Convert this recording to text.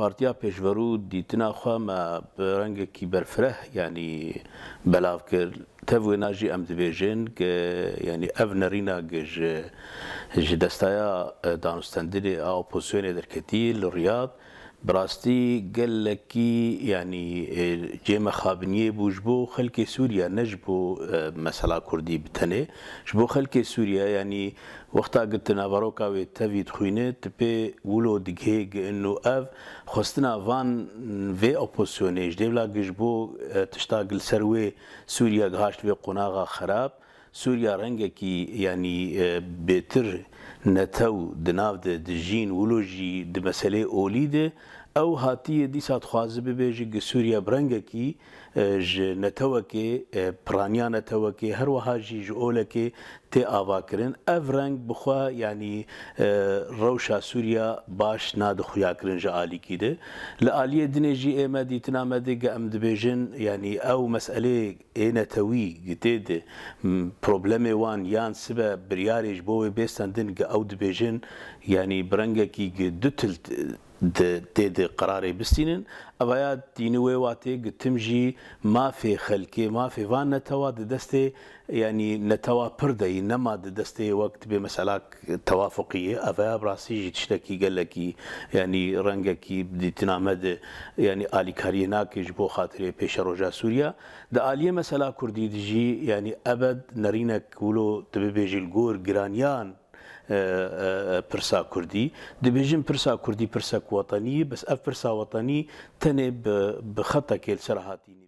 پارتیا پێشوەرو دیتنا خواما ڕەنگێکی بەرفرە ینی بەلاو کرد تەوێ ناژی ئەم دەبێژێن ینی ئەف نەرینا گەژ ji destaya danûstendê a opozîsyonê derketî li Riyad براستي قال لك يعني جيما خابنيه بوجبو خلك سوريا نجبو مثلا كردي بتني جبو خلك سوريا يعني وقتا قلت انا باروكا وي تافي تخوينه تبي ولو دقيق انه اف خستنا فان في اوبوزيونيج ديفلا جبو تشتاق السروي سوريا غاشت في قناغه خراب سوریا رنگێکی ینی بێتر نەتە و دناو دژین ولۆژی د مەسلەی ئۆلیدە ئەو هاتیە دیسات خوازە ببێژی گە سووریا برەنگەکی ji netewekê piraniya netewekê her wiha jî ji olekê tê avakirin ev reng bixwe yanî rewşa Sûriya baş nadixuyakirin ji alîkî de li aliyê dinê jî ême dîtina me dê ge em dibêjin yanî ew meselê ênetewî tê de problemê wan yan sibe biryarê ji bo wê bêstendin ge ew dibêjin yanî birengekî du tilt دێ قرارێ بستینن ئەوەیە دینوێ واتێ گتمژی مافێ خەلکێ مافێوان نەتەوا دەستێ ینی نەتەوا پردەی نەما دەستێ وەکت بێ مەسەلاک تەوافقیە ئەڤیا بڕاستیژی شتێکی گەلەکی ینی ڕەنگەکی دیتنامەد ینی ئالیکاریە ناکەش بۆ خااتێ پێشە ڕۆژا سووریا دە ئالیە مەسەلا کوردی دژی ینی ئەبد نەرینە کولۆ دەبێ بێژیل گۆر گرانیان پرسا کوردی دبیژن پرسا کوردی پرسا وطنی بس اف پرسا وطنی تنه بخطه کې سرحاتینی